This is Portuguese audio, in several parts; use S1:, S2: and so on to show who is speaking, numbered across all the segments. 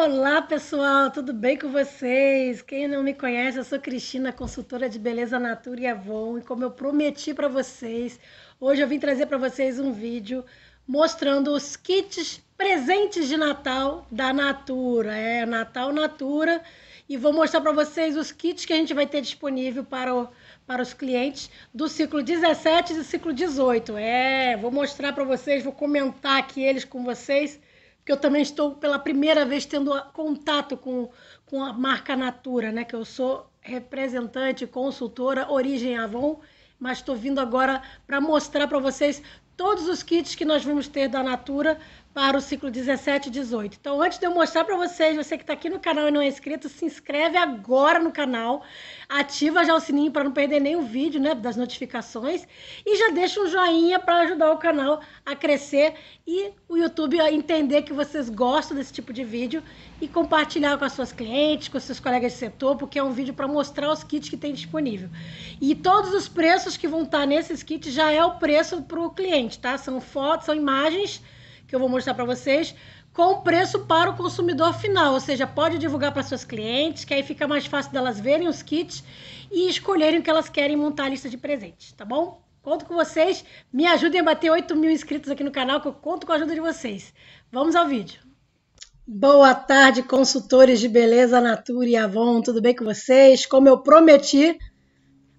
S1: Olá, pessoal, tudo bem com vocês? Quem não me conhece, eu sou Cristina, consultora de beleza natura e Avon, e como eu prometi para vocês, hoje eu vim trazer para vocês um vídeo mostrando os kits presentes de Natal da Natura. É Natal Natura, e vou mostrar para vocês os kits que a gente vai ter disponível para, o, para os clientes do ciclo 17 e do ciclo 18. É, vou mostrar para vocês, vou comentar aqui eles com vocês porque eu também estou pela primeira vez tendo contato com, com a marca Natura, né? Que eu sou representante, consultora, origem Avon, mas estou vindo agora para mostrar para vocês todos os kits que nós vamos ter da Natura para o ciclo 17 e 18. Então, antes de eu mostrar para vocês, você que está aqui no canal e não é inscrito, se inscreve agora no canal, ativa já o sininho para não perder nenhum vídeo né, das notificações e já deixa um joinha para ajudar o canal a crescer e o YouTube a entender que vocês gostam desse tipo de vídeo e compartilhar com as suas clientes, com seus colegas de setor, porque é um vídeo para mostrar os kits que tem disponível. E todos os preços que vão estar tá nesses kits já é o preço para o cliente, tá? São fotos, são imagens que eu vou mostrar para vocês, com preço para o consumidor final, ou seja, pode divulgar para seus clientes, que aí fica mais fácil delas verem os kits e escolherem o que elas querem montar a lista de presentes, tá bom? Conto com vocês, me ajudem a bater 8 mil inscritos aqui no canal, que eu conto com a ajuda de vocês. Vamos ao vídeo. Boa tarde, consultores de beleza Natura e Avon, tudo bem com vocês? Como eu prometi,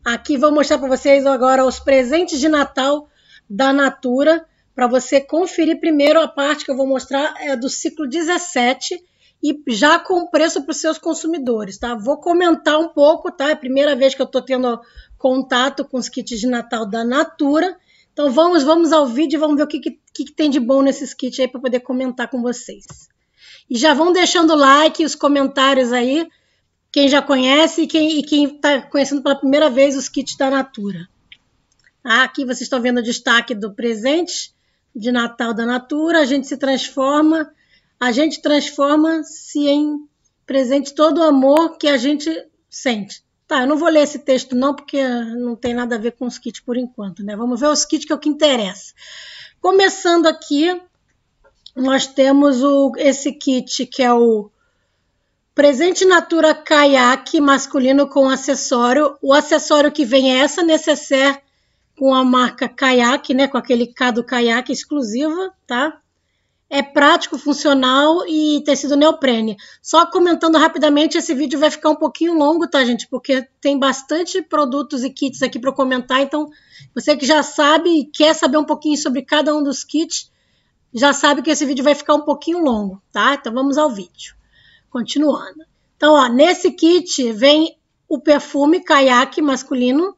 S1: aqui vou mostrar para vocês agora os presentes de Natal da Natura para você conferir primeiro a parte que eu vou mostrar é do ciclo 17 e já com preço para os seus consumidores, tá? Vou comentar um pouco, tá? É a primeira vez que eu estou tendo contato com os kits de Natal da Natura. Então vamos, vamos ao vídeo e vamos ver o que, que, que tem de bom nesses kits aí para poder comentar com vocês. E já vão deixando o like, os comentários aí, quem já conhece e quem está conhecendo pela primeira vez os kits da Natura. Tá? aqui vocês estão vendo o destaque do presente, de Natal da Natura, a gente se transforma, a gente transforma-se em presente todo o amor que a gente sente. Tá, eu não vou ler esse texto não, porque não tem nada a ver com os kits por enquanto, né? Vamos ver os kits que é o que interessa. Começando aqui, nós temos o, esse kit que é o Presente Natura Kayak masculino com acessório. O acessório que vem é essa necessaire com a marca Kayak, né, com aquele K do Kayak exclusiva, tá? É prático, funcional e tecido neoprene. Só comentando rapidamente, esse vídeo vai ficar um pouquinho longo, tá, gente? Porque tem bastante produtos e kits aqui para comentar, então você que já sabe e quer saber um pouquinho sobre cada um dos kits, já sabe que esse vídeo vai ficar um pouquinho longo, tá? Então vamos ao vídeo. Continuando. Então, ó, nesse kit vem o perfume Kayak masculino,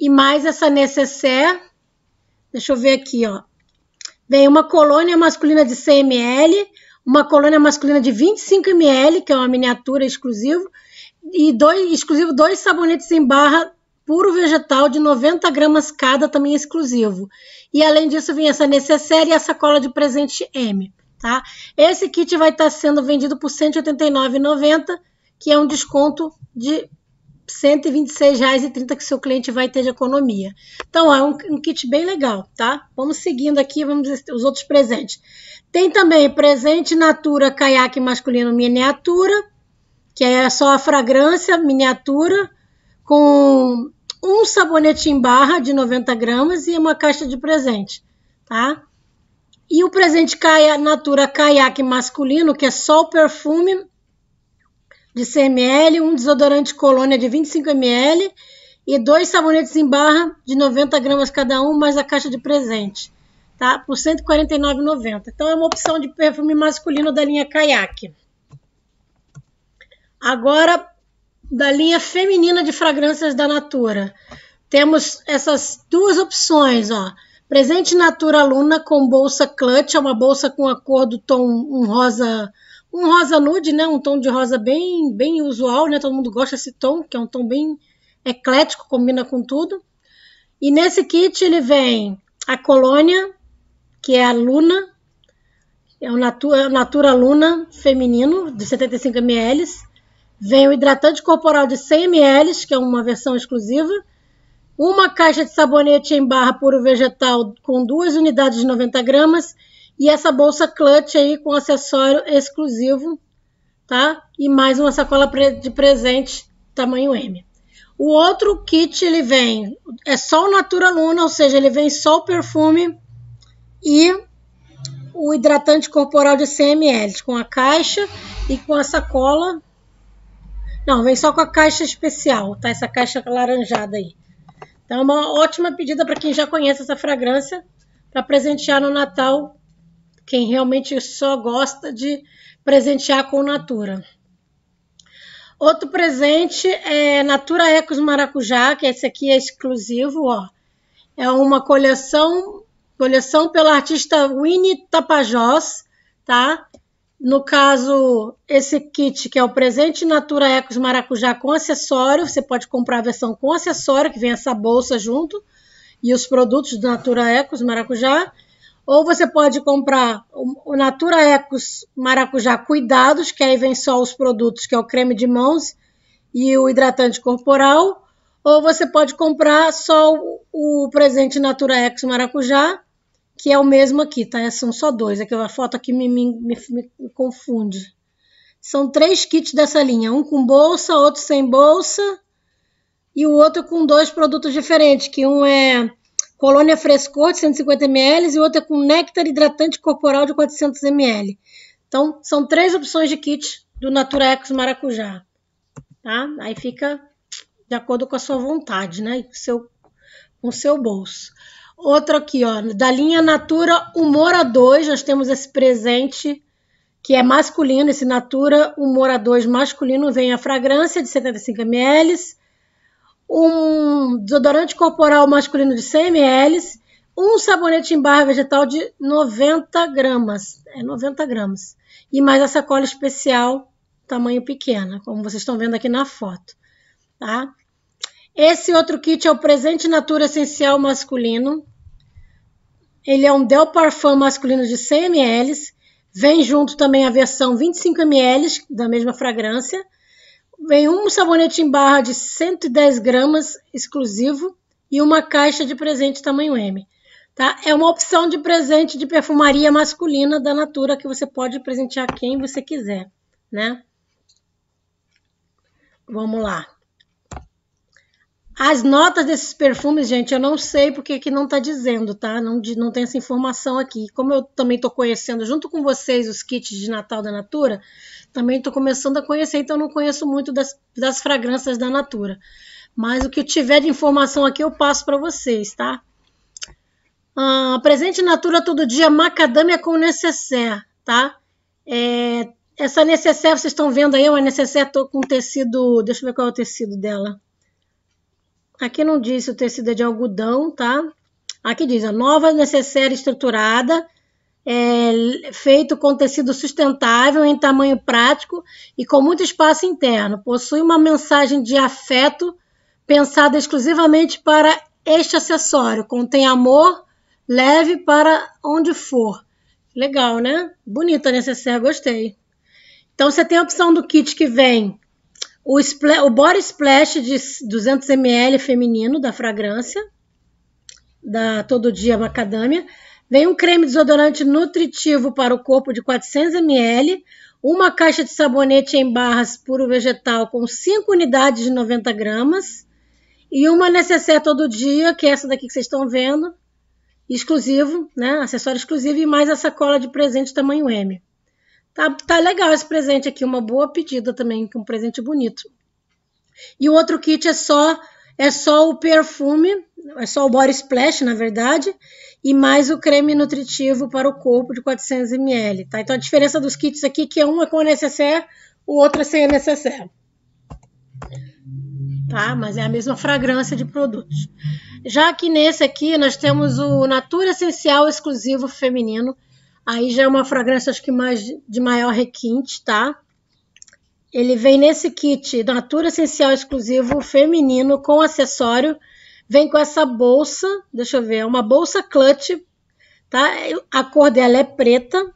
S1: e mais essa necessaire. Deixa eu ver aqui, ó. Vem uma colônia masculina de 100 ml, uma colônia masculina de 25 ml, que é uma miniatura exclusivo, e dois, exclusivo dois sabonetes em barra puro vegetal de 90 gramas cada, também exclusivo. E além disso, vem essa necessaire e essa cola de presente M, tá? Esse kit vai estar sendo vendido por R$ 189,90, que é um desconto de 126,30 que seu cliente vai ter de economia. Então, é um, um, kit bem legal, tá? Vamos seguindo aqui, vamos os outros presentes. Tem também presente Natura Caiaque Masculino Miniatura, que é só a fragrância miniatura, com um sabonete em barra de 90 gramas e uma caixa de presente, tá? E o presente Natura Caiaque Masculino, que é só o perfume de 100 ml, um desodorante colônia de 25 ml e dois sabonetes em barra de 90 gramas cada um, mais a caixa de presente, tá? Por R$ 149,90. Então é uma opção de perfume masculino da linha Kayak. Agora, da linha feminina de fragrâncias da Natura. Temos essas duas opções, ó. Presente Natura Luna com bolsa clutch, é uma bolsa com a cor do tom um rosa um rosa nude, né? Um tom de rosa bem, bem usual, né? Todo mundo gosta desse tom, que é um tom bem eclético, combina com tudo. E nesse kit ele vem a colônia, que é a Luna, é o Natura, é Natura Luna feminino, de 75 ml. Vem o hidratante corporal de 100 ml, que é uma versão exclusiva. Uma caixa de sabonete em barra puro vegetal com duas unidades de 90 gramas e essa bolsa clutch aí com acessório exclusivo, tá? E mais uma sacola de presente tamanho M. O outro kit ele vem é só o Natura Luna, ou seja, ele vem só o perfume e o hidratante corporal de 100 ml com a caixa e com a sacola. Não, vem só com a caixa especial, tá? Essa caixa laranjada aí. Então, é uma ótima pedida para quem já conhece essa fragrância para presentear no Natal quem realmente só gosta de presentear com Natura. Outro presente é Natura Ecos Maracujá, que esse aqui é exclusivo, ó. É uma coleção, coleção pela artista Winnie Tapajós, tá? No caso, esse kit que é o presente Natura Ecos Maracujá com acessório, você pode comprar a versão com acessório, que vem essa bolsa junto, e os produtos do Natura Ecos Maracujá. Ou você pode comprar o Natura Ecos Maracujá Cuidados, que aí vem só os produtos, que é o creme de mãos e o hidratante corporal. Ou você pode comprar só o presente Natura Ecos Maracujá, que é o mesmo aqui, tá? É, são só dois. aquela é a foto aqui me, me, me, me confunde. São três kits dessa linha, um com bolsa, outro sem bolsa e o outro com dois produtos diferentes, que um é colônia frescor de 150 ml e outra com néctar hidratante corporal de 400 ml. Então, são três opções de kit do Naturaex Maracujá. Tá? Aí fica de acordo com a sua vontade, né? com, seu, com o seu bolso. Outro aqui, ó, da linha Natura Humora 2, nós temos esse presente que é masculino, esse Natura Humora 2 masculino, vem a fragrância de 75 ml, um desodorante corporal masculino de 100 ml, um sabonete em barra vegetal de 90 gramas. É 90 gramas. E mais a sacola especial, tamanho pequena, como vocês estão vendo aqui na foto. Tá? Esse outro kit é o Presente Natura Essencial Masculino. Ele é um Del Parfum masculino de 100 ml. Vem junto também a versão 25 ml da mesma fragrância. Vem um sabonete em barra de 110 gramas exclusivo e uma caixa de presente tamanho M. Tá? É uma opção de presente de perfumaria masculina da Natura que você pode presentear quem você quiser, né? Vamos lá. As notas desses perfumes, gente, eu não sei porque que não tá dizendo, tá? Não, não tem essa informação aqui. Como eu também tô conhecendo junto com vocês os kits de Natal da Natura, também tô começando a conhecer, então não conheço muito das, das fragrâncias da Natura. Mas o que tiver de informação aqui eu passo para vocês, tá? Ah, presente Natura todo dia, macadâmia com necessaire, tá? É, essa necessaire, vocês estão vendo aí, é uma necessaire com tecido... Deixa eu ver qual é o tecido dela. Aqui não diz se o tecido é de algodão, tá? Aqui diz, a nova necessária estruturada, é, feito com tecido sustentável, em tamanho prático e com muito espaço interno. Possui uma mensagem de afeto pensada exclusivamente para este acessório. Contém amor, leve para onde for. Legal, né? Bonita a necessaire, gostei. Então, você tem a opção do kit que vem o, spl o body splash de 200 ml feminino da fragrância da Todo Dia Macadâmia. Vem um creme desodorante nutritivo para o corpo de 400 ml, uma caixa de sabonete em barras puro vegetal com 5 unidades de 90 gramas e uma necessaire todo dia, que é essa daqui que vocês estão vendo, exclusivo, né? Acessório exclusivo e mais a sacola de presente tamanho M. Tá, tá legal esse presente aqui, uma boa pedida também, um presente bonito. E o outro kit é só é só o perfume, é só o body splash, na verdade, e mais o creme nutritivo para o corpo de 400 ml, tá? Então a diferença dos kits aqui é que um é com necessaire, o outro é sem necessaire. Tá? Mas é a mesma fragrância de produtos. Já que nesse aqui nós temos o Natura Essencial Exclusivo Feminino, Aí já é uma fragrância, acho que mais de maior requinte, tá? Ele vem nesse kit Natura Essencial Exclusivo Feminino com acessório. Vem com essa bolsa, deixa eu ver, é uma bolsa clutch, tá? A cor dela é preta.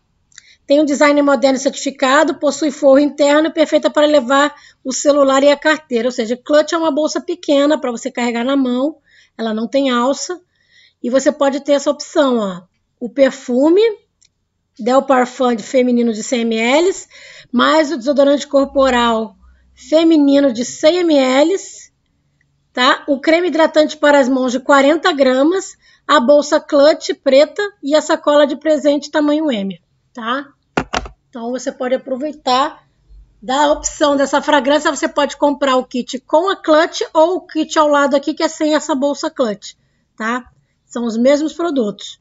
S1: Tem um design moderno certificado, possui forro interno, perfeita para levar o celular e a carteira. Ou seja, clutch é uma bolsa pequena para você carregar na mão, ela não tem alça. E você pode ter essa opção, ó, o perfume, Del Parfum de feminino de 100 ml, mais o desodorante corporal feminino de 100 ml, tá? O creme hidratante para as mãos de 40 gramas, a bolsa clutch preta e a sacola de presente tamanho M, tá? Então você pode aproveitar da opção dessa fragrância, você pode comprar o kit com a clutch ou o kit ao lado aqui que é sem essa bolsa clutch, tá? São os mesmos produtos.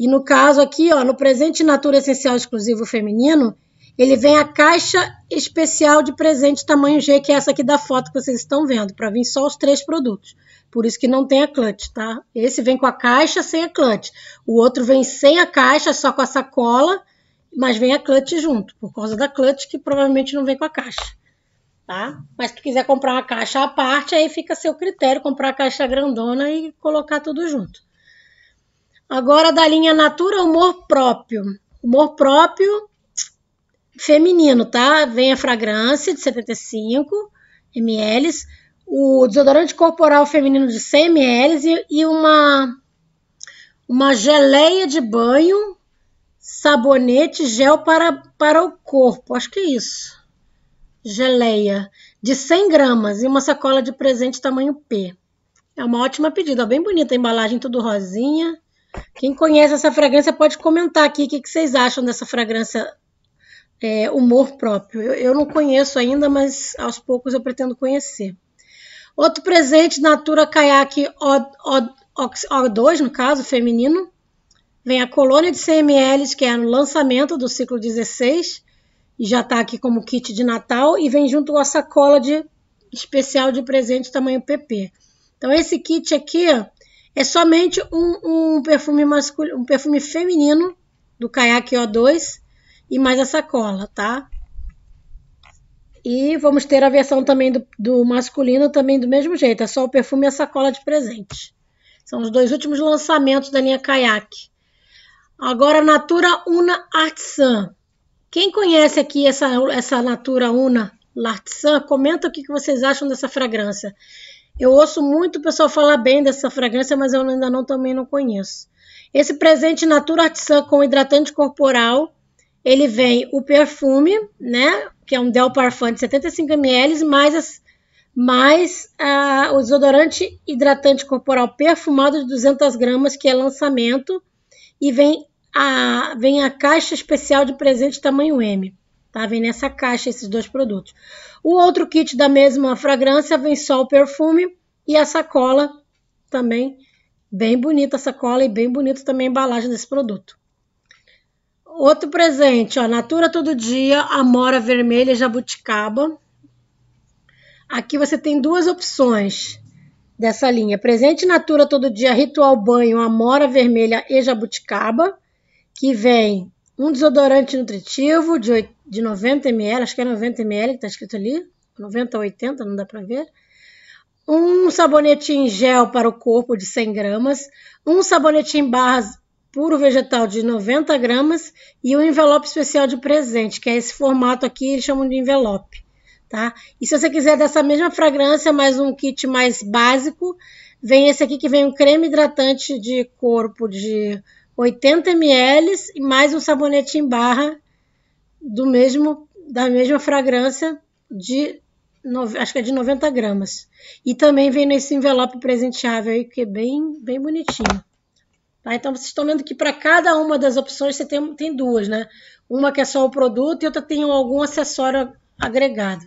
S1: E no caso aqui, ó, no presente Natura Essencial Exclusivo Feminino, ele vem a caixa especial de presente tamanho G, que é essa aqui da foto que vocês estão vendo, para vir só os três produtos. Por isso que não tem a clutch, tá? Esse vem com a caixa sem a clutch. O outro vem sem a caixa, só com a sacola, mas vem a clutch junto, por causa da clutch que provavelmente não vem com a caixa, tá? Mas se tu quiser comprar uma caixa à parte, aí fica a seu critério comprar a caixa grandona e colocar tudo junto. Agora da linha Natura, humor próprio. Humor próprio feminino, tá? Vem a fragrância de 75 ml, o desodorante corporal feminino de 100 ml e, uma uma geleia de banho, sabonete, gel para, para o corpo. Acho que é isso. Geleia de 100 gramas e uma sacola de presente tamanho P. É uma ótima pedida, bem bonita a embalagem, tudo rosinha. Quem conhece essa fragrância pode comentar aqui o que, que, vocês acham dessa fragrância é, humor próprio. Eu, eu, não conheço ainda, mas aos poucos eu pretendo conhecer. Outro presente, Natura Kayak O2, no caso, feminino. Vem a colônia de CMLs, que é no lançamento do ciclo 16, e já está aqui como kit de Natal, e vem junto com a sacola de especial de presente tamanho PP. Então, esse kit aqui, ó, é somente um, um perfume masculino, um perfume feminino do Kayak O2 e mais a sacola, tá? E vamos ter a versão também do, do masculino também do mesmo jeito, é só o perfume e a sacola de presente. São os dois últimos lançamentos da linha Kayak. Agora, Natura Una Artisan. Quem conhece aqui essa, essa Natura Una Artisan, comenta o que vocês acham dessa fragrância. Eu ouço muito o pessoal falar bem dessa fragrância, mas eu ainda não também não conheço. Esse presente Natura Artisan com hidratante corporal, ele vem o perfume, né, que é um Del Parfum de 75 ml, mais as, mais o desodorante hidratante corporal perfumado de 200 gramas, que é lançamento, e vem a, vem a caixa especial de presente tamanho M. Tá? Vem nessa caixa esses dois produtos. O outro kit da mesma fragrância vem só o perfume e a sacola também. Bem bonita a sacola e bem bonita também a embalagem desse produto. Outro presente, ó, Natura Todo Dia, Amora Vermelha Jabuticaba. Aqui você tem duas opções dessa linha. Presente Natura Todo Dia, Ritual Banho, Amora Vermelha e Jabuticaba, que vem um desodorante nutritivo de de 90 ml, acho que é 90 ml que está escrito ali, 90 80, não dá para ver. Um sabonete em gel para o corpo de 100 gramas, um sabonete em barras puro vegetal de 90 gramas e um envelope especial de presente, que é esse formato aqui, eles chamam de envelope, tá? E se você quiser dessa mesma fragrância, mais um kit mais básico, vem esse aqui que vem um creme hidratante de corpo de 80 ml e mais um sabonete em barra do mesmo da mesma fragrância de acho que é de 90 gramas. E também vem nesse envelope presenteável aí, que é bem, bem bonitinho. Tá? Então vocês estão vendo que para cada uma das opções você tem, tem duas, né? Uma que é só o produto e outra tem algum acessório agregado.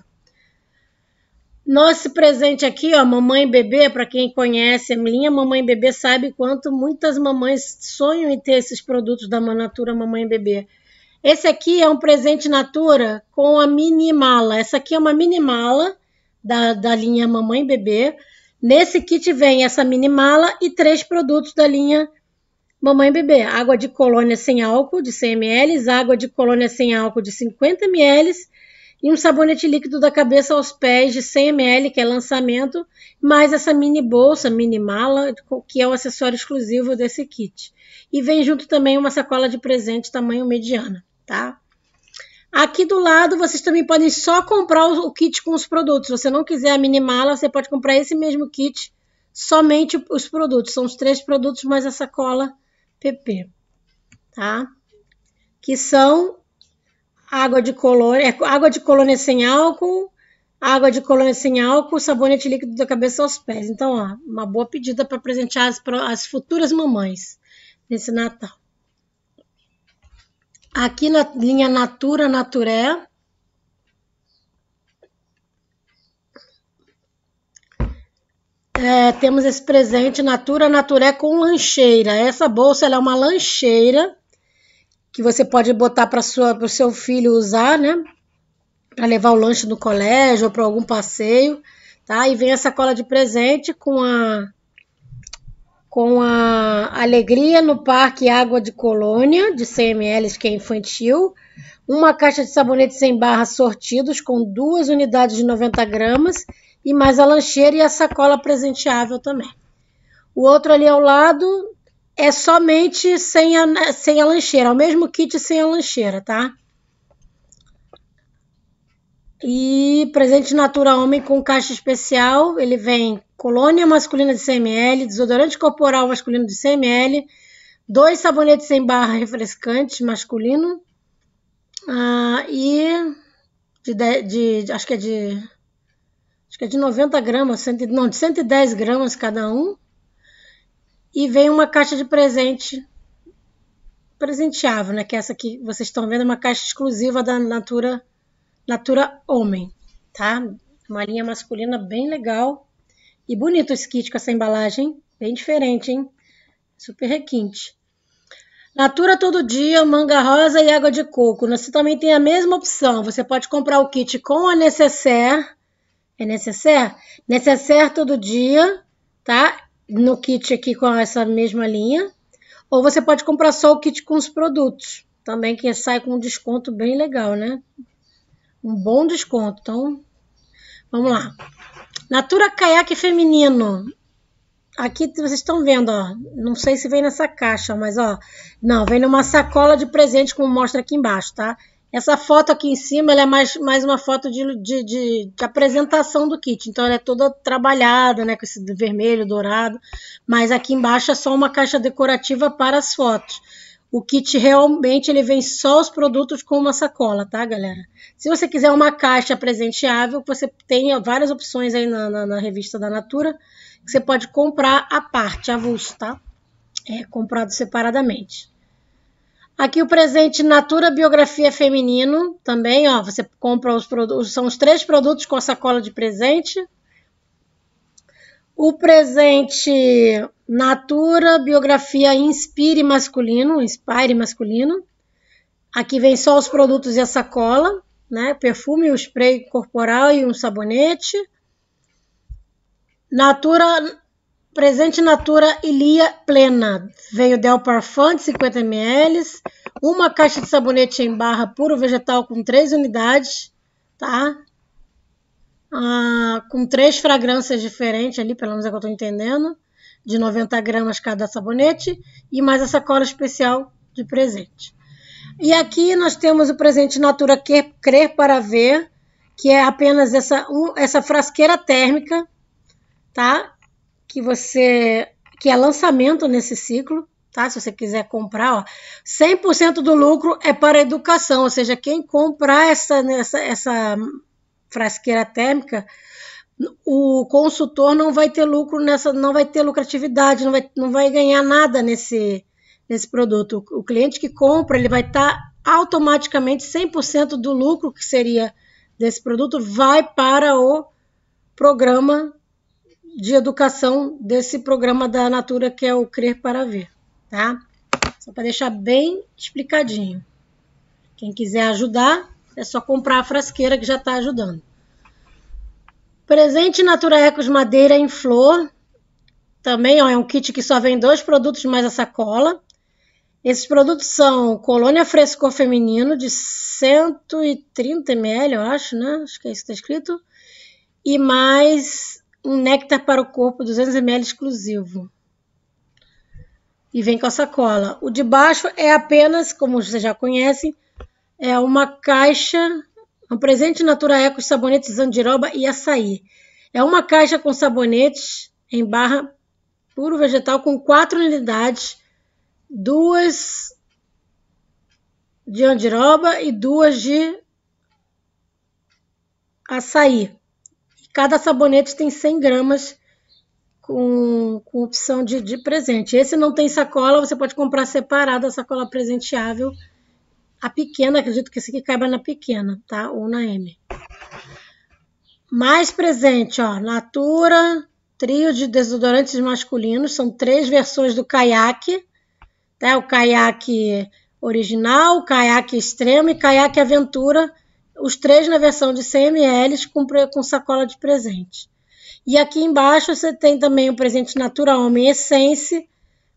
S1: Nosso presente aqui, ó, mamãe e bebê, para quem conhece a linha mamãe e bebê sabe quanto muitas mamães sonham em ter esses produtos da Manatura mamãe e bebê. Esse aqui é um presente natura com a mini mala. Essa aqui é uma mini mala da, da linha Mamãe Bebê. Nesse kit vem essa mini mala e três produtos da linha Mamãe Bebê. Água de colônia sem álcool de 100 ml, água de colônia sem álcool de 50 ml e um sabonete líquido da cabeça aos pés de 100 ml, que é lançamento, mais essa mini bolsa, mini mala, que é o acessório exclusivo desse kit. E vem junto também uma sacola de presente tamanho mediana tá? Aqui do lado, vocês também podem só comprar o kit com os produtos. Se você não quiser a minimala, você pode comprar esse mesmo kit, somente os produtos. São os três produtos mais a sacola PP, tá? Que são água de colônia, é, água de colônia sem álcool, água de colônia sem álcool, sabonete líquido da cabeça aos pés. Então, ó, uma boa pedida para presentear as, as futuras mamães nesse Natal. Aqui na linha Natura Naturé. É, temos esse presente Natura Naturé com lancheira. Essa bolsa é uma lancheira que você pode botar para o seu filho usar, né? Para levar o lanche no colégio ou para algum passeio, tá? E vem essa sacola de presente com a com a Alegria no Parque Água de Colônia, de 100 ml, que é infantil, uma caixa de sabonete sem barra sortidos, com duas unidades de 90 gramas, e mais a lancheira e a sacola presenteável também. O outro ali ao lado é somente sem a, sem a lancheira, é o mesmo kit sem a lancheira, tá? E presente Natura Homem com caixa especial, ele vem colônia masculina de 100ml, desodorante corporal masculino de 100ml, dois sabonetes sem barra refrescantes masculino uh, e de, de, de, acho que é de acho que é de 90 gramas, não, de 110 gramas cada um. E vem uma caixa de presente presenteável, né? Que é essa que vocês estão vendo é uma caixa exclusiva da Natura Natura Homem, tá? Uma linha masculina bem legal. E bonito esse kit com essa embalagem, bem diferente, hein? Super requinte. Natura todo dia, manga rosa e água de coco. Você também tem a mesma opção. Você pode comprar o kit com a necessaire. É necessaire? Necessaire todo dia, tá? No kit aqui com essa mesma linha. Ou você pode comprar só o kit com os produtos. Também que sai com um desconto bem legal, né? Um bom desconto. Então, vamos lá. Natura Caiaque Feminino. Aqui vocês estão vendo, ó. Não sei se vem nessa caixa, mas ó. Não, vem numa sacola de presente, como mostra aqui embaixo, tá? Essa foto aqui em cima é mais, mais uma foto de, de, de, de, apresentação do kit. Então ela é toda trabalhada, né? Com esse vermelho, dourado. Mas aqui embaixo é só uma caixa decorativa para as fotos. O kit realmente ele vem só os produtos com uma sacola, tá, galera? Se você quiser uma caixa presenteável, você tem várias opções aí na, na, na revista da Natura que você pode comprar a parte, avulso, tá? É comprado separadamente. Aqui o presente Natura Biografia Feminino também, ó. Você compra os produtos, são os três produtos com a sacola de presente. O presente Natura, biografia Inspire Masculino, Inspire Masculino. Aqui vem só os produtos e a sacola, né? Perfume, o spray corporal e um sabonete. Natura, presente Natura Ilia Plena. Veio Del Parfum de 50 ml, uma caixa de sabonete em barra puro vegetal com três unidades, tá? Ah, com três fragrâncias diferentes ali, pelo menos é o que eu estou entendendo de 90 gramas cada sabonete e mais essa cola especial de presente. E aqui nós temos o presente Natura Quer, Crer para Ver, que é apenas essa, um, essa frasqueira térmica, tá? Que você que é lançamento nesse ciclo, tá? Se você quiser comprar, ó, 100% do lucro é para educação, ou seja, quem comprar essa, essa, essa frasqueira térmica o consultor não vai ter lucro nessa, não vai ter lucratividade, não vai, não vai ganhar nada nesse, nesse produto. O cliente que compra, ele vai estar tá automaticamente 100% do lucro que seria desse produto vai para o programa de educação desse programa da Natura que é o Crer para Ver, tá? Só para deixar bem explicadinho. Quem quiser ajudar, é só comprar a frasqueira que já está ajudando. Presente Natura Ecos Madeira em Flor. Também ó, é um kit que só vem dois produtos mais a sacola. Esses produtos são colônia frescor feminino de 130 ml, eu acho, né? Acho que é isso que está escrito. E mais um néctar para o corpo 200 ml exclusivo. E vem com a sacola. O de baixo é apenas, como vocês já conhecem, é uma caixa um presente Natura eco é sabonetes andiroba e açaí. É uma caixa com sabonetes em barra puro vegetal com quatro unidades, duas de andiroba e duas de açaí. Cada sabonete tem 100 gramas com, com opção de, de presente. Esse não tem sacola, você pode comprar separado a sacola presenteável a pequena, acredito que esse aqui caiba na pequena, tá? Ou na M. Mais presente, ó, Natura, trio de desodorantes masculinos, são três versões do caiaque, tá? O caiaque original, o caiaque extremo e caiaque aventura, os três na versão de 100 ml com, com sacola de presente. E aqui embaixo você tem também o presente Natura Homem Essence,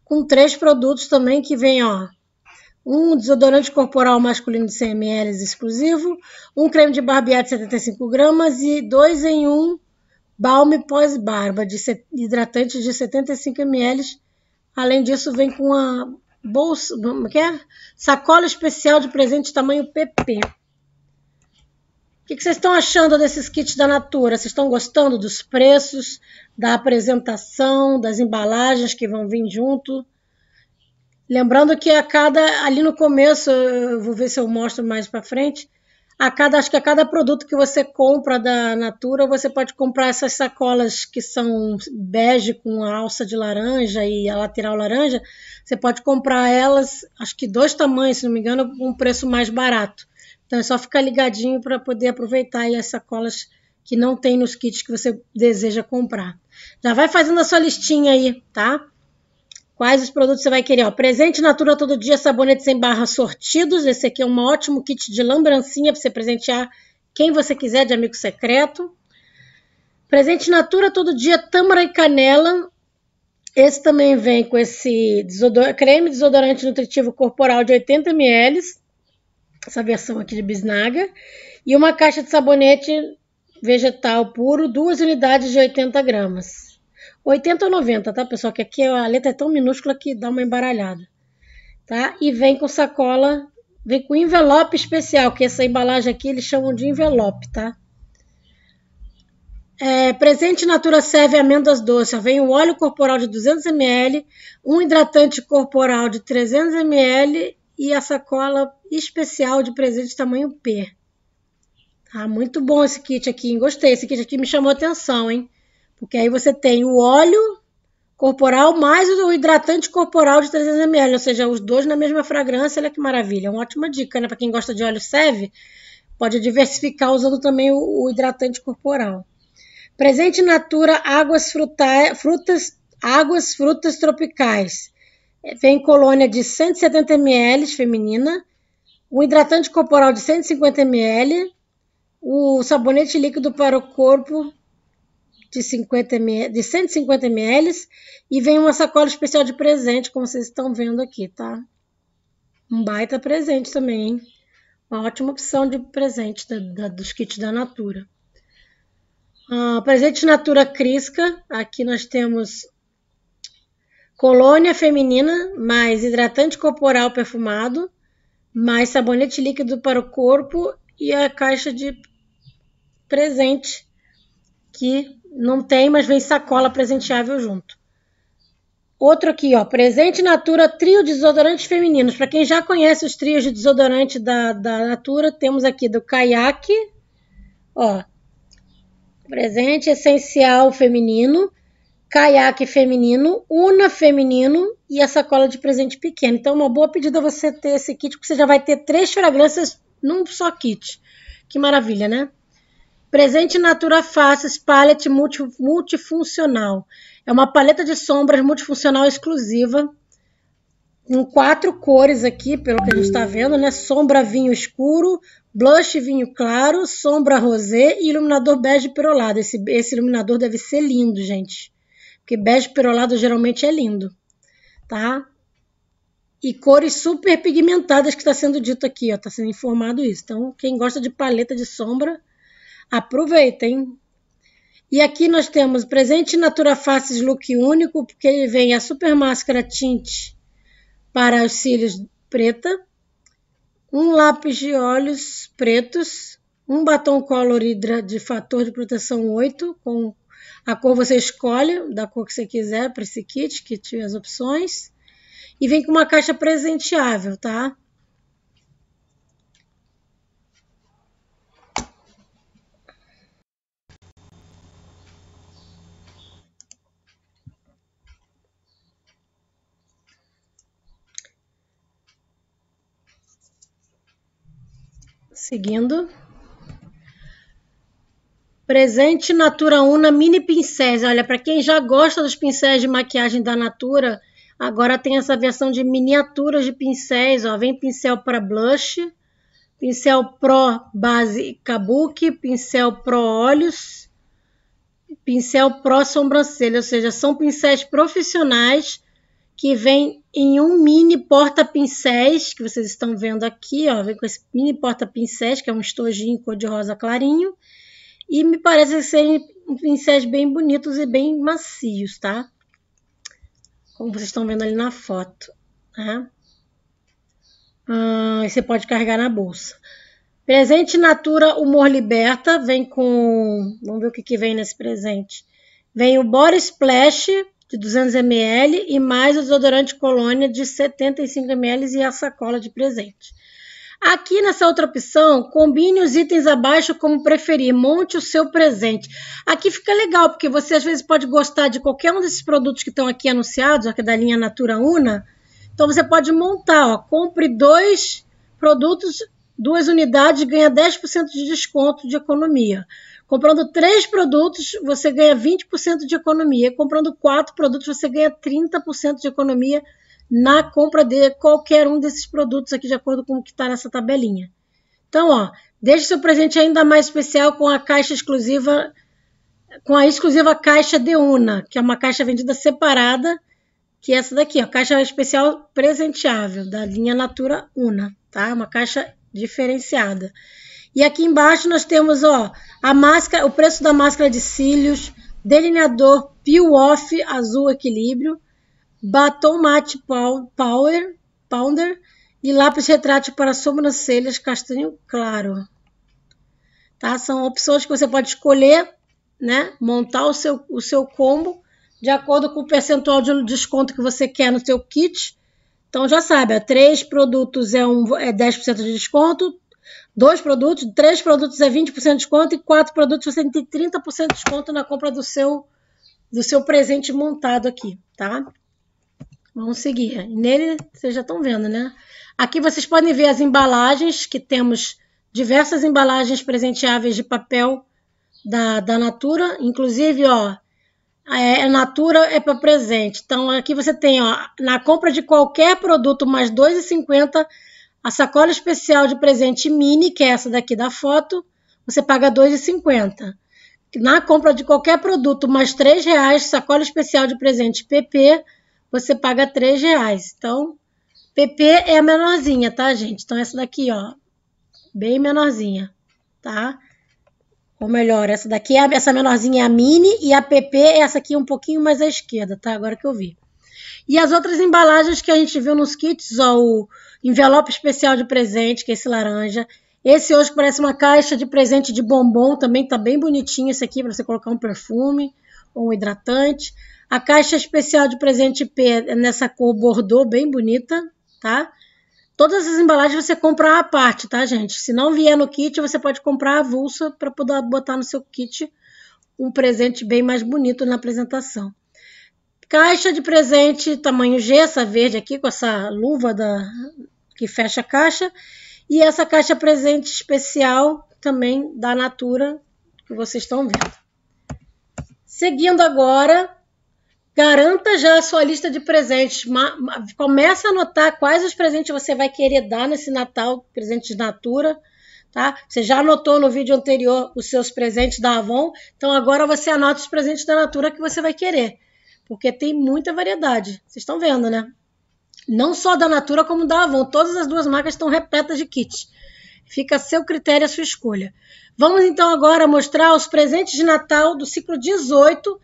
S1: com três produtos também que vem, ó, um desodorante corporal masculino de 100 ml exclusivo, um creme de barbear de 75 gramas e dois em um balme pós-barba de hidratante de 75 ml. Além disso, vem com uma bolsa, como é que é? sacola especial de presente tamanho PP. O que, que vocês estão achando desses kits da Natura? Vocês estão gostando dos preços, da apresentação, das embalagens que vão vir junto? Lembrando que a cada ali no começo, eu vou ver se eu mostro mais para frente. A cada, acho que a cada produto que você compra da Natura, você pode comprar essas sacolas que são bege com alça de laranja e a lateral laranja. Você pode comprar elas, acho que dois tamanhos, se não me engano, com um preço mais barato. Então é só ficar ligadinho para poder aproveitar aí as sacolas que não tem nos kits que você deseja comprar. Já vai fazendo a sua listinha aí, tá? Quais os produtos você vai querer? Ó, presente Natura todo dia, sabonetes sem barra sortidos. Esse aqui é um ótimo kit de lembrancinha para você presentear quem você quiser de amigo secreto. Presente Natura todo dia, tâmara e canela. Esse também vem com esse desodor... creme desodorante nutritivo corporal de 80 ml. Essa versão aqui de bisnaga. E uma caixa de sabonete vegetal puro, duas unidades de 80 gramas. 80 ou 90, tá, pessoal? Que aqui é a letra é tão minúscula que dá uma embaralhada. Tá? E vem com sacola, vem com envelope especial, que essa embalagem aqui eles chamam de envelope, tá? É, presente Natura serve amêndoas doces. Vem o óleo corporal de 200 ml, um hidratante corporal de 300 ml e a sacola especial de presente tamanho P. Tá muito bom esse kit aqui, gostei. Esse kit aqui me chamou atenção, hein? Porque aí você tem o óleo corporal mais o hidratante corporal de 300 ml, ou seja, os dois na mesma fragrância, olha que maravilha, é uma ótima dica, né? Para quem gosta de óleo serve, pode diversificar usando também o, hidratante corporal. Presente natura águas frutas, águas frutas tropicais. É, vem colônia de 170 ml feminina, um hidratante corporal de 150 ml, o sabonete líquido para o corpo de, 50 ml, de 150 ml e vem uma sacola especial de presente, como vocês estão vendo aqui, tá? Um baita presente também, hein? Uma ótima opção de presente da, da, dos kits da Natura. Uh, presente Natura Crisca, aqui nós temos colônia feminina, mais hidratante corporal perfumado, mais sabonete líquido para o corpo e a caixa de presente que não tem, mas vem sacola presenteável junto. Outro aqui, ó. Presente Natura Trio de Desodorantes Femininos. Para quem já conhece os trios de desodorante da, da Natura, temos aqui do caiaque, ó. Presente Essencial Feminino, caiaque Feminino, Una Feminino e a sacola de presente pequeno. Então, uma boa pedida você ter esse kit, porque você já vai ter três fragrâncias num só kit. Que maravilha, né? Presente Natura Faces Palette multi, multifuncional. É uma paleta de sombras multifuncional exclusiva. com quatro cores aqui, pelo que a gente está vendo, né? Sombra vinho escuro, blush vinho claro, sombra rosé e iluminador bege perolado. Esse, esse iluminador deve ser lindo, gente. Porque bege perolado geralmente é lindo, tá? e cores super pigmentadas que está sendo dito aqui, ó, está sendo informado isso. Então, quem gosta de paleta de sombra Aproveitem! E aqui nós temos presente Natura Faces Look Único, porque ele vem a super máscara tint para os cílios preta, um lápis de olhos pretos, um batom color hidra de fator de proteção 8, com a cor você escolhe, da cor que você quiser para esse kit, que tinha as opções. E vem com uma caixa presenteável, tá? Seguindo. Presente Natura Una Mini Pincéis. Olha, para quem já gosta dos pincéis de maquiagem da Natura, agora tem essa versão de miniaturas de pincéis. Ó. Vem pincel para blush, pincel Pro Base Kabuki, pincel Pro Olhos, pincel Pro Sobrancelha. Ou seja, são pincéis profissionais que vem em um mini porta-pincéis, que vocês estão vendo aqui, ó, vem com esse mini porta-pincéis, que é um estojinho cor-de-rosa clarinho, e me parece ser pincéis bem bonitos e bem macios, tá? Como vocês estão vendo ali na foto, né? Ah, e você pode carregar na bolsa. Presente Natura Humor Liberta, vem com... Vamos ver o que, que vem nesse presente. Vem o Body Splash, de 200 ml e mais o desodorante colônia de 75 ml e a sacola de presente. Aqui nessa outra opção, combine os itens abaixo como preferir, monte o seu presente. Aqui fica legal, porque você às vezes pode gostar de qualquer um desses produtos que estão aqui anunciados, aqui é da linha Natura Una. Então você pode montar, ó, compre dois produtos, duas unidades, ganha 10% de desconto de economia. Comprando três produtos, você ganha 20% de economia. Comprando quatro produtos, você ganha 30% de economia na compra de qualquer um desses produtos aqui, de acordo com o que está nessa tabelinha. Então, ó, deixe seu presente ainda mais especial com a caixa exclusiva, com a exclusiva caixa de Una, que é uma caixa vendida separada, que é essa daqui, ó, caixa especial presenteável, da linha Natura Una, tá? Uma caixa diferenciada. E aqui embaixo nós temos, ó, a máscara, o preço da máscara de cílios, delineador Peel Off Azul Equilíbrio, batom matte Power Pounder e lápis retrátil para sobrancelhas castanho claro. Tá? São opções que você pode escolher, né? Montar o seu, o seu combo de acordo com o percentual de desconto que você quer no seu kit. Então já sabe, ó, três produtos é, um, é 10% de desconto, dois produtos, três produtos é 20% de desconto e quatro produtos você tem 30% de desconto na compra do seu do seu presente montado aqui, tá? Vamos seguir. Nele vocês já estão vendo, né? Aqui vocês podem ver as embalagens que temos diversas embalagens presenteáveis de papel da, da Natura, inclusive, ó, é, é Natura é para presente. Então aqui você tem, ó, na compra de qualquer produto mais 2,50 a sacola especial de presente mini, que é essa daqui da foto, você paga R$ 2,50. Na compra de qualquer produto, mais R$ reais, sacola especial de presente PP, você paga R$ reais. Então, PP é a menorzinha, tá, gente? Então, essa daqui, ó, bem menorzinha, tá? Ou melhor, essa daqui, é, essa menorzinha é a mini e a PP é essa aqui um pouquinho mais à esquerda, tá? Agora que eu vi. E as outras embalagens que a gente viu nos kits, ó, o envelope especial de presente, que é esse laranja. Esse hoje parece uma caixa de presente de bombom, também tá bem bonitinho esse aqui para você colocar um perfume ou um hidratante. A caixa especial de presente P nessa cor bordô, bem bonita, tá? Todas as embalagens você compra à parte, tá, gente? Se não vier no kit, você pode comprar a avulsa para poder botar no seu kit um presente bem mais bonito na apresentação. Caixa de presente tamanho G, essa verde aqui com essa luva da, que fecha a caixa. E essa caixa presente especial também da Natura, que vocês estão vendo. Seguindo agora, garanta já a sua lista de presentes. Começa a anotar quais os presentes você vai querer dar nesse Natal, presente de Natura. Tá? Você já anotou no vídeo anterior os seus presentes da Avon, então agora você anota os presentes da Natura que você vai querer porque tem muita variedade. Vocês estão vendo, né? Não só da Natura como da Avon. Todas as duas marcas estão repletas de kits. Fica a seu critério, a sua escolha. Vamos então agora mostrar os presentes de Natal do ciclo 18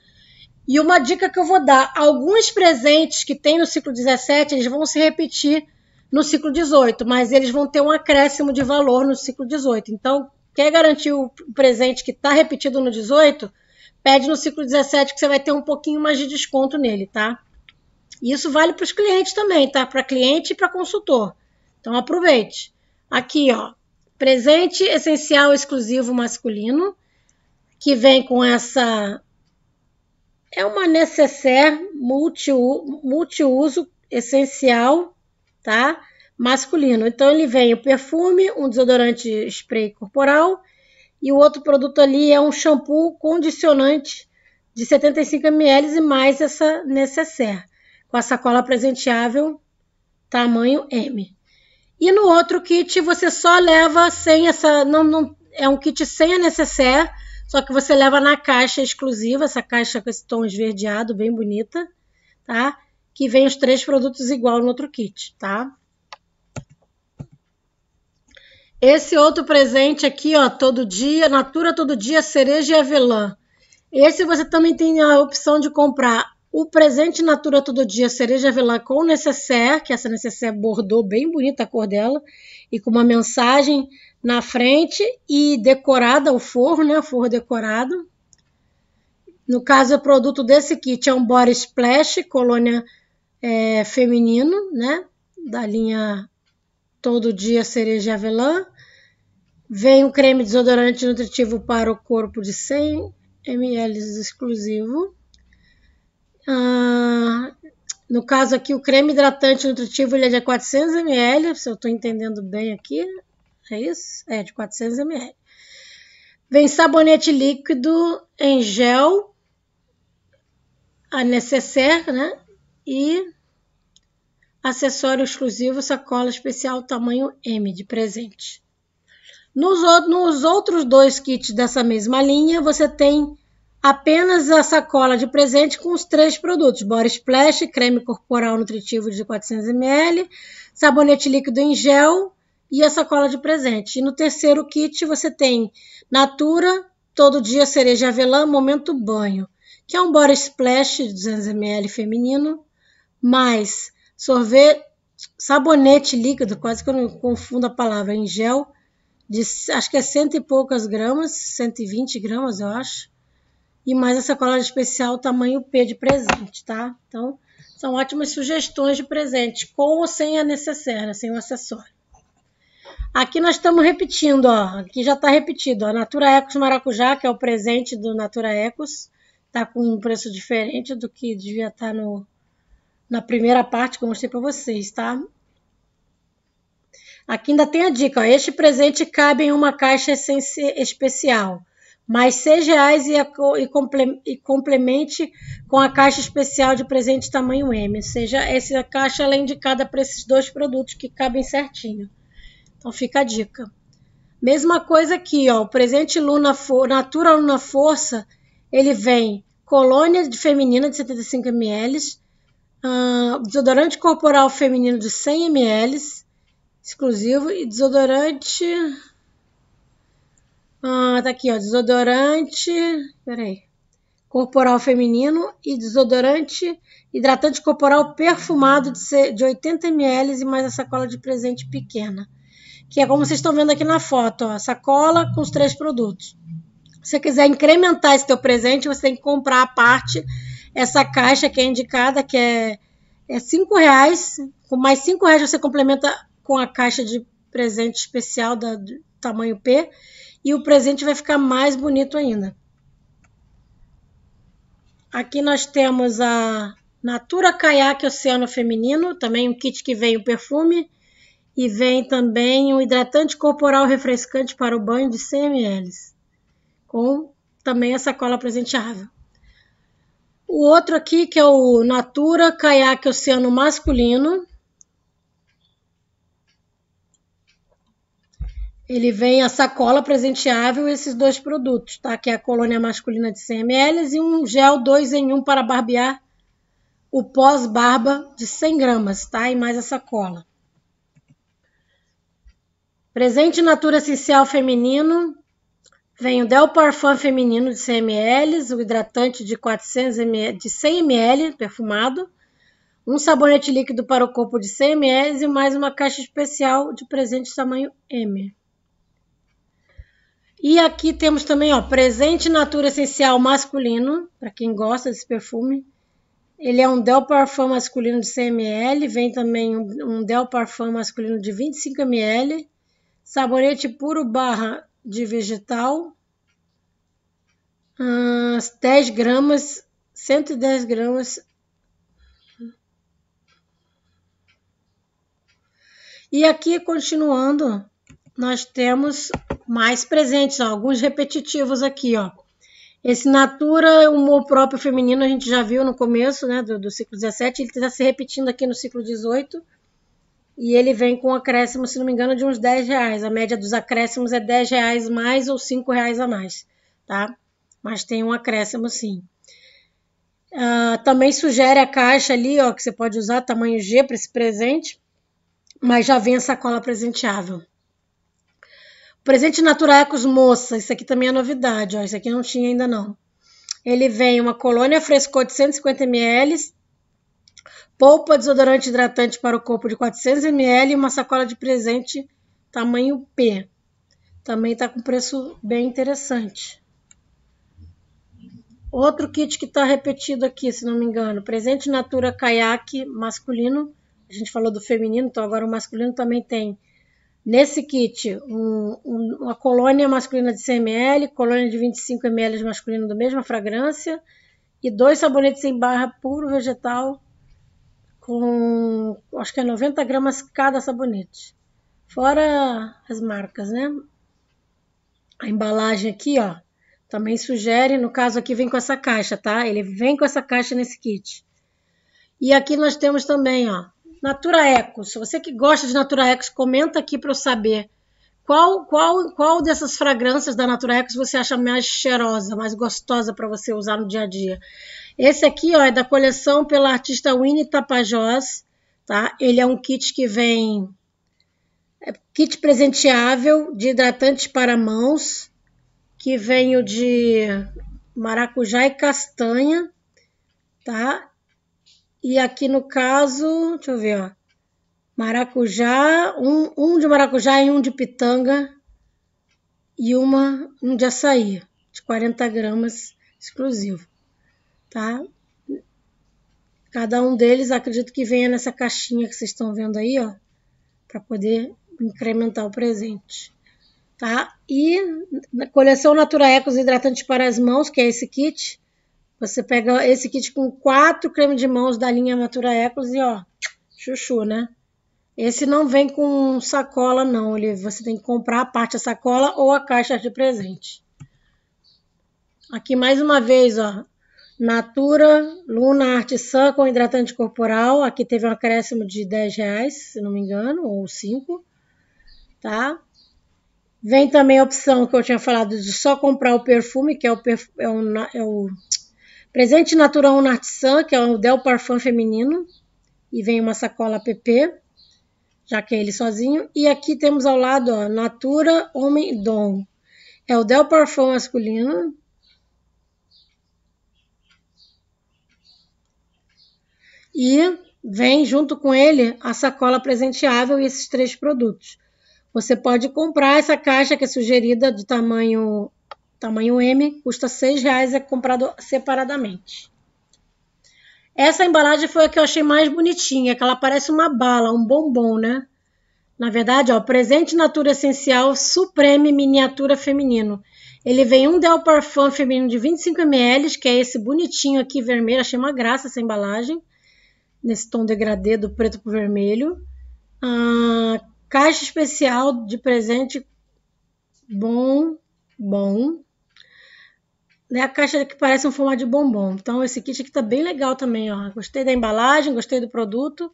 S1: e uma dica que eu vou dar. Alguns presentes que tem no ciclo 17, eles vão se repetir no ciclo 18, mas eles vão ter um acréscimo de valor no ciclo 18. Então, quer garantir o presente que está repetido no 18, pede no ciclo 17 que você vai ter um pouquinho mais de desconto nele, tá? E isso vale para os clientes também, tá? Para cliente e para consultor. Então aproveite. Aqui, ó, presente essencial exclusivo masculino, que vem com essa é uma necessaire multi, multiuso essencial, tá? Masculino. Então ele vem o perfume, um desodorante spray corporal e o outro produto ali é um shampoo condicionante de 75 ml e mais essa necessaire, com a sacola presenteável tamanho M. E no outro kit você só leva sem essa, não, não é um kit sem a necessaire, só que você leva na caixa exclusiva, essa caixa com esse tom esverdeado bem bonita, tá? Que vem os três produtos igual no outro kit, tá? Esse outro presente aqui, ó, todo dia, Natura todo dia, cereja e avelã. Esse você também tem a opção de comprar o presente Natura todo dia, cereja e avelã com necessaire, que essa necessaire bordou bem bonita a cor dela e com uma mensagem na frente e decorada o forro, né? O forro decorado. No caso, o é produto desse kit é um body splash, colônia é, feminino, né? Da linha todo dia cereja e avelã. Vem o creme desodorante nutritivo para o corpo de 100 ml exclusivo. Ah, no caso aqui, o creme hidratante nutritivo ele é de 400 ml, se eu estou entendendo bem aqui. É isso? É, de 400 ml. Vem sabonete líquido em gel, a necessaire, né? E acessório exclusivo, sacola especial tamanho M de presente. Nos, nos outros dois kits dessa mesma linha, você tem apenas a sacola de presente com os três produtos: Body Splash, creme corporal nutritivo de 400ml, sabonete líquido em gel e a sacola de presente. E no terceiro kit você tem Natura, todo dia cereja avelã, momento banho, que é um Body Splash de 200ml feminino, mais sorvete, sabonete líquido, quase que eu não confundo a palavra, em gel de acho que é cento e poucas gramas, 120 gramas, eu acho. E mais essa cola especial tamanho P de presente, tá? Então, são ótimas sugestões de presente, com ou sem a necessária, sem o acessório. Aqui nós estamos repetindo, ó. Aqui já está repetido, ó. Natura Ecos Maracujá, que é o presente do Natura Ecos, tá com um preço diferente do que devia estar tá no, na primeira parte que eu mostrei para vocês, tá? Aqui ainda tem a dica: ó, este presente cabe em uma caixa especial, mais seis reais e, a, e, comple, e, complemente com a caixa especial de presente tamanho M. Ou seja, essa caixa é indicada para esses dois produtos que cabem certinho. Então fica a dica. Mesma coisa aqui, ó, o presente Luna For Natura Luna Força, ele vem colônia de feminina de 75 ml, uh, desodorante corporal feminino de 100 ml, exclusivo. E desodorante. Ah, tá aqui, ó. Desodorante. Peraí. Corporal feminino e desodorante hidratante corporal perfumado de 80 ml e mais a sacola de presente pequena. Que é como vocês estão vendo aqui na foto, ó, a sacola com os três produtos. Se você quiser incrementar esse teu presente, você tem que comprar a parte, essa caixa que é indicada, que é, é 5 reais. Com mais cinco reais você complementa com a caixa de presente especial da, do tamanho P e o presente vai ficar mais bonito ainda. Aqui nós temos a Natura Kayak Oceano Feminino, também um kit que vem o perfume e vem também um hidratante corporal refrescante para o banho de 100 ml, com também a sacola presenteável. O outro aqui que é o Natura Kayak Oceano Masculino, Ele vem a sacola presenteável esses dois produtos, tá? Que é a colônia masculina de 100 ml e um gel 2 em 1 um para barbear o pós-barba de 100 gramas, tá? E mais a sacola. Presente Natura Essencial Feminino. Vem o Del Parfum Feminino de 100 ml, o hidratante de, 400 ml, de 100 ml perfumado, um sabonete líquido para o corpo de 100 ml e mais uma caixa especial de presente tamanho M. E aqui temos também, ó, presente Natura Essencial masculino, para quem gosta desse perfume. Ele é um Del Parfum masculino de 100 ml, vem também um, Del Parfum masculino de 25 ml, saborete puro barra de vegetal, 10 gramas, 110 gramas. E aqui, continuando, nós temos mais presentes, ó, alguns repetitivos aqui, ó. Esse Natura, é o próprio feminino, a gente já viu no começo né, do, do ciclo 17, ele está se repetindo aqui no ciclo 18. E ele vem com um acréscimo, se não me engano, de uns 10 reais. A média dos acréscimos é 10 reais mais ou 5 reais a mais, tá? Mas tem um acréscimo sim. Uh, também sugere a caixa ali, ó, que você pode usar, tamanho G para esse presente, mas já vem a sacola presenteável. Presente Eco's Moça, isso aqui também é novidade, ó, isso aqui não tinha ainda não. Ele vem uma colônia frescor de 150 ml, polpa desodorante hidratante para o corpo de 400 ml e uma sacola de presente tamanho P. Também está com preço bem interessante. Outro kit que está repetido aqui, se não me engano, presente Natura Kayak masculino. A gente falou do feminino, então agora o masculino também tem Nesse kit, um, um, uma colônia masculina de 100 ml, colônia de 25 ml masculino da mesma fragrância e dois sabonetes em barra puro vegetal com acho que é 90 gramas cada sabonete. Fora as marcas, né? A embalagem aqui, ó, também sugere, no caso aqui vem com essa caixa, tá? Ele vem com essa caixa nesse kit. E aqui nós temos também, ó, Natura Ecos. Você que gosta de Natura Ecos, comenta aqui para eu saber qual, qual, qual dessas fragrâncias da Natura Ecos você acha mais cheirosa, mais gostosa para você usar no dia a dia. Esse aqui ó, é da coleção pela artista Winnie Tapajós. Tá? Ele é um kit que vem é, kit presenteável de hidratantes para mãos, que vem o de maracujá e castanha, tá? E aqui no caso, deixa eu ver, ó. Maracujá, um, um de maracujá e um de pitanga. E uma, um de açaí, de 40 gramas exclusivo. Tá? Cada um deles acredito que venha nessa caixinha que vocês estão vendo aí, ó, para poder incrementar o presente. Tá? E na coleção Natura Ecos Hidratantes para as Mãos, que é esse kit, você pega esse kit com quatro creme de mãos da linha Natura Ecos e ó, chuchu, né? Esse não vem com sacola, não. Ele, você tem que comprar a parte da sacola ou a caixa de presente. Aqui mais uma vez, ó. Natura, Luna Artisan com hidratante corporal. Aqui teve um acréscimo de 10 reais, se não me engano, ou 5. Tá? Vem também a opção que eu tinha falado de só comprar o perfume, que é o, é o, é o Presente natural Nartissan, que é o Del Parfum feminino. E vem uma sacola PP, já que é ele sozinho. E aqui temos ao lado, ó, Natura Homem Dom. É o Del Parfum masculino. E vem junto com ele a sacola presenteável e esses três produtos. Você pode comprar essa caixa que é sugerida de tamanho tamanho M, custa R$ 6,00, é comprado separadamente. Essa embalagem foi a que eu achei mais bonitinha, que ela parece uma bala, um bombom, né? Na verdade, ó, presente Natura Essencial Supreme Miniatura Feminino. Ele vem um Del Parfum feminino de 25 ml, que é esse bonitinho aqui vermelho, achei uma graça essa embalagem, nesse tom degradê do preto pro vermelho. Ah, caixa especial de presente bom, bom né, a caixa que parece um formato de bombom. Então esse kit aqui tá bem legal também, ó. Gostei da embalagem, gostei do produto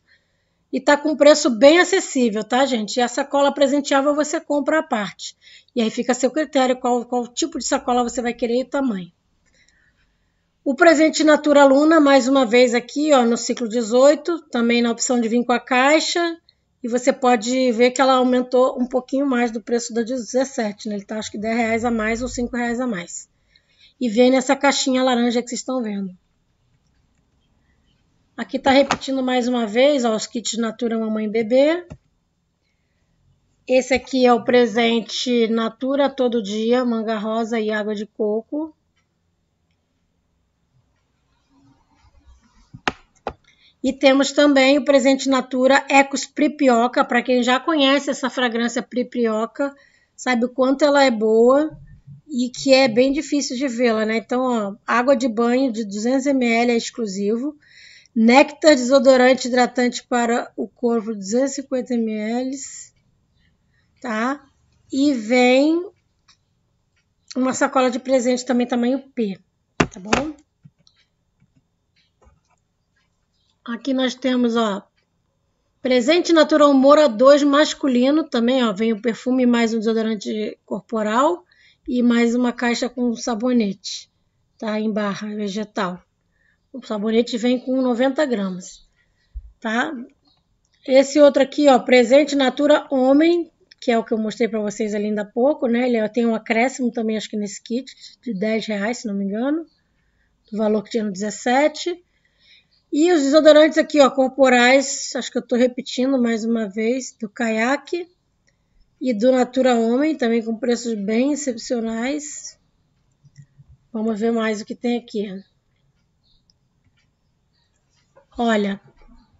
S1: e tá com preço bem acessível, tá, gente? E a sacola presenteável você compra à parte. E aí fica a seu critério qual, qual tipo de sacola você vai querer e o tamanho. O presente Natura Luna, mais uma vez aqui, ó, no ciclo 18, também na opção de vir com a caixa. E você pode ver que ela aumentou um pouquinho mais do preço da 17, né? Ele tá acho que 10 reais a mais ou 5 reais a mais e vem nessa caixinha laranja que vocês estão vendo. Aqui está repetindo mais uma vez ó, os kits Natura Mamãe Bebê. Esse aqui é o presente Natura Todo Dia, manga rosa e água de coco. E temos também o presente Natura Ecos Pripioca, para quem já conhece essa fragrância Pripioca, sabe o quanto ela é boa e que é bem difícil de vê-la, né? Então, ó, água de banho de 200 ml é exclusivo, néctar desodorante hidratante para o corpo 250 ml, tá? E vem uma sacola de presente também tamanho P, tá bom? Aqui nós temos, ó, presente natural Moura 2 masculino também, ó, vem o perfume mais um desodorante corporal e mais uma caixa com sabonete, tá? Em barra vegetal. O sabonete vem com 90 gramas, tá? Esse outro aqui, ó, presente Natura Homem, que é o que eu mostrei para vocês ali ainda há pouco, né? Ele tem um acréscimo também, acho que nesse kit, de 10 reais, se não me engano, do valor que tinha no 17. E os desodorantes aqui, ó, corporais, acho que eu estou repetindo mais uma vez, do Kayak, e do Natura Homem, também com preços bem excepcionais. Vamos ver mais o que tem aqui. Olha,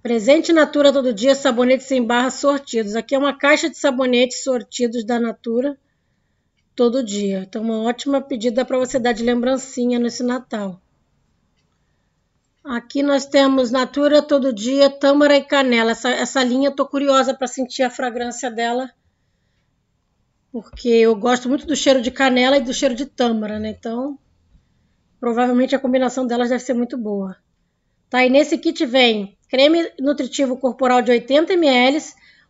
S1: presente Natura todo dia, sabonetes em barra sortidos. Aqui é uma caixa de sabonetes sortidos da Natura todo dia. Então, uma ótima pedida para você dar de lembrancinha nesse Natal. Aqui nós temos Natura Todo Dia, Tâmara e Canela. Essa, essa linha eu tô curiosa para sentir a fragrância dela porque eu gosto muito do cheiro de canela e do cheiro de tâmara, né? Então, provavelmente a combinação delas deve ser muito boa. Tá, e nesse kit vem creme nutritivo corporal de 80 ml,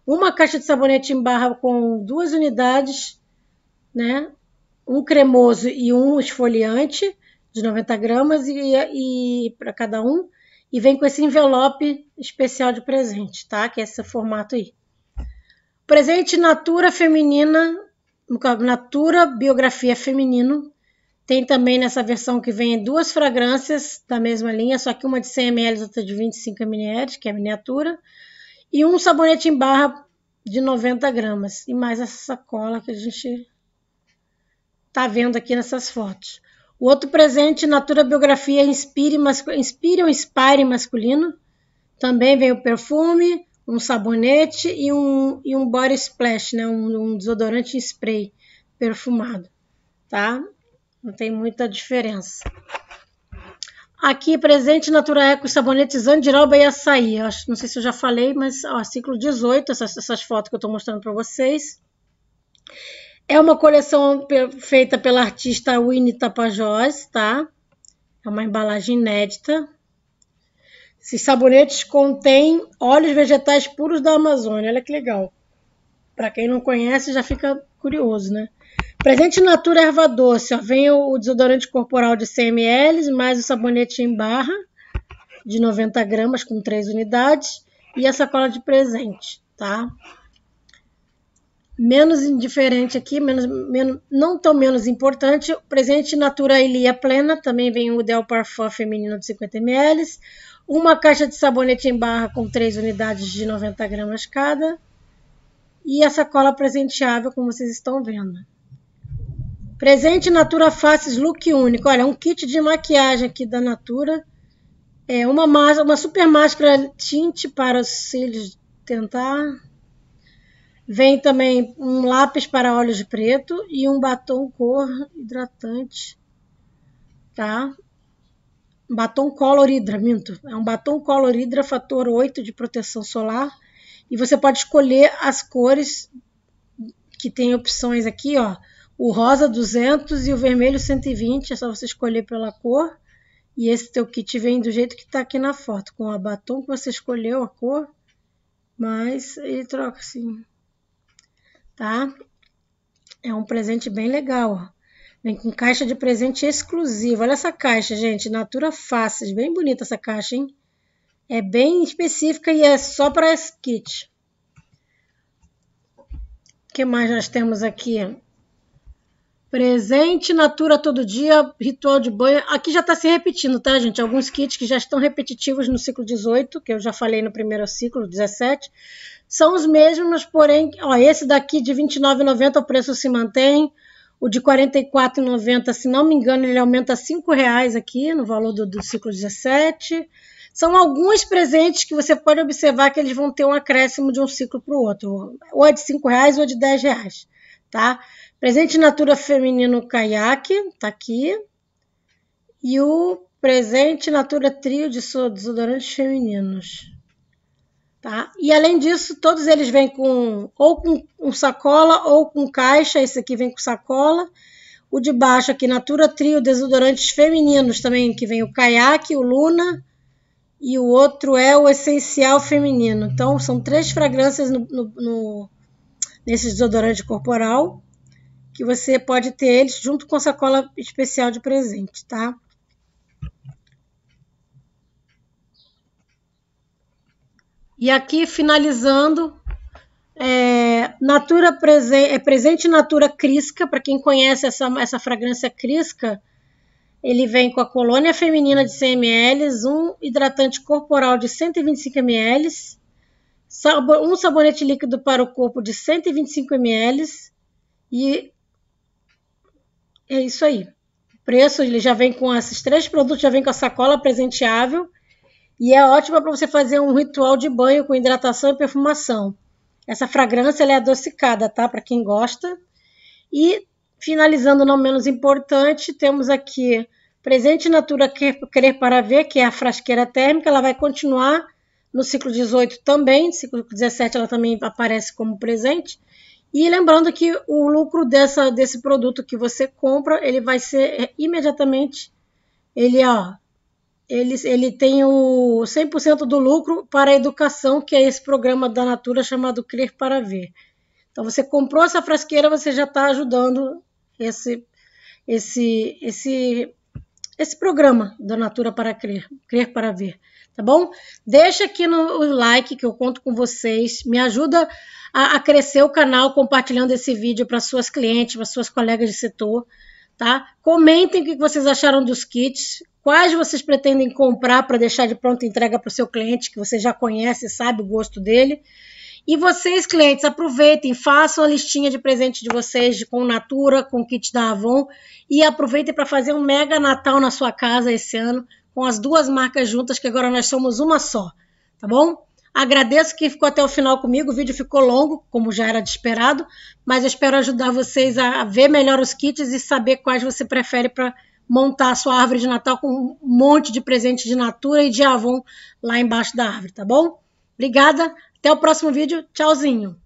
S1: uma caixa de sabonete em barra com duas unidades, né? Um cremoso e um esfoliante de 90 gramas e, e para cada um. E vem com esse envelope especial de presente, tá? Que é esse formato aí. Presente Natura Feminina Natura Biografia Feminino. Tem também nessa versão que vem duas fragrâncias da mesma linha, só que uma de 100 ml e outra de 25 ml, que é miniatura. E um sabonete em barra de 90 gramas. E mais essa sacola que a gente está vendo aqui nessas fotos. O outro presente, Natura Biografia Inspire, Inspire ou Inspire Masculino. Também vem o perfume, um sabonete e um, e um body splash, né? Um, um desodorante spray perfumado, tá? Não tem muita diferença. Aqui presente Natura Eco sabonetes andiroba e açaí. Eu não sei se eu já falei, mas ó, ciclo 18, essas, essas fotos que eu estou mostrando para vocês. É uma coleção feita pela artista Winnie Tapajós, tá? É uma embalagem inédita, esses sabonetes contêm óleos vegetais puros da Amazônia. Olha que legal. Para quem não conhece, já fica curioso, né? Presente Natura Erva Doce. Ó, vem o desodorante corporal de 100 ml, mais o sabonete em barra de 90 gramas com 3 unidades e a sacola de presente, tá? Menos indiferente aqui, menos, menos não tão menos importante, presente Natura Ilia Plena, também vem o Del Parfum feminino de 50 ml, uma caixa de sabonete em barra com três unidades de 90 gramas cada e a sacola presenteável, como vocês estão vendo. Presente Natura Faces Look Único. Olha, um kit de maquiagem aqui da Natura. É uma, uma super máscara tinte para os cílios tentar. Vem também um lápis para olhos preto e um batom cor hidratante, tá? batom Hydra, minto, é um batom coloridra fator 8 de proteção solar e você pode escolher as cores que tem opções aqui, ó, o rosa 200 e o vermelho 120, é só você escolher pela cor. E esse teu kit vem do jeito que está aqui na foto, com o batom que você escolheu, a cor, mas ele troca assim, tá? É um presente bem legal, ó. Vem com caixa de presente exclusivo. Olha essa caixa, gente. Natura Faces. Bem bonita essa caixa, hein? É bem específica e é só para esse kit. O que mais nós temos aqui? Presente, Natura todo dia, ritual de banho. Aqui já está se repetindo, tá, gente? Alguns kits que já estão repetitivos no ciclo 18, que eu já falei no primeiro ciclo, 17. São os mesmos, porém, ó, esse daqui de R$29,90 o preço se mantém. O de R$ 44,90, se não me engano, ele aumenta R$ 5,00 aqui no valor do, do ciclo 17. São alguns presentes que você pode observar que eles vão ter um acréscimo de um ciclo para o outro. Ou é de R$ 5,00 ou é de R$ 10,00, tá? Presente Natura Feminino Caiaque, está aqui. E o presente Natura Trio de Desodorantes femininos. Tá? E além disso, todos eles vêm com ou com, um sacola ou com caixa. Esse aqui vem com sacola. O de baixo aqui, Natura Trio, desodorantes femininos também, que vem o Kayak, o Luna e o outro é o Essencial Feminino. Então, são três fragrâncias no, no, no, nesse desodorante corporal que você pode ter eles junto com a sacola especial de presente, tá? E aqui, finalizando, é, natura é presente natura crisca, para quem conhece essa, essa fragrância crisca, ele vem com a colônia feminina de 100 ml, um hidratante corporal de 125 ml, um sabonete líquido para o corpo de 125 ml e é isso aí. O preço ele já vem com esses três produtos, já vem com a sacola presenteável e é ótima para você fazer um ritual de banho com hidratação e perfumação. Essa fragrância é adocicada, tá? Para quem gosta. E finalizando, não menos importante, temos aqui presente Natura Querer para Ver, que é a frasqueira térmica. Ela vai continuar no ciclo 18 também, No ciclo 17 ela também aparece como presente. E lembrando que o lucro dessa, desse produto que você compra, ele vai ser é, imediatamente, ele ó, ele, ele tem o 100% do lucro para a educação, que é esse programa da Natura chamado Crer para Ver. Então, você comprou essa frasqueira, você já está ajudando esse, esse, esse, esse programa da Natura para Crer, Crer para Ver, tá bom? Deixa aqui no like, que eu conto com vocês, me ajuda a, a crescer o canal compartilhando esse vídeo para suas clientes, para suas colegas de setor, tá? Comentem o que vocês acharam dos kits, quais vocês pretendem comprar para deixar de pronta entrega para o seu cliente, que você já conhece, sabe o gosto dele. E vocês, clientes, aproveitem, façam a listinha de presente de vocês com Natura, com kit da Avon e aproveitem para fazer um mega Natal na sua casa esse ano com as duas marcas juntas, que agora nós somos uma só, tá bom? Agradeço que ficou até o final comigo. O vídeo ficou longo, como já era de esperado, mas eu espero ajudar vocês a ver melhor os kits e saber quais você prefere para montar a sua árvore de Natal com um monte de presente de Natura e de Avon lá embaixo da árvore, tá bom? Obrigada, até o próximo vídeo, tchauzinho!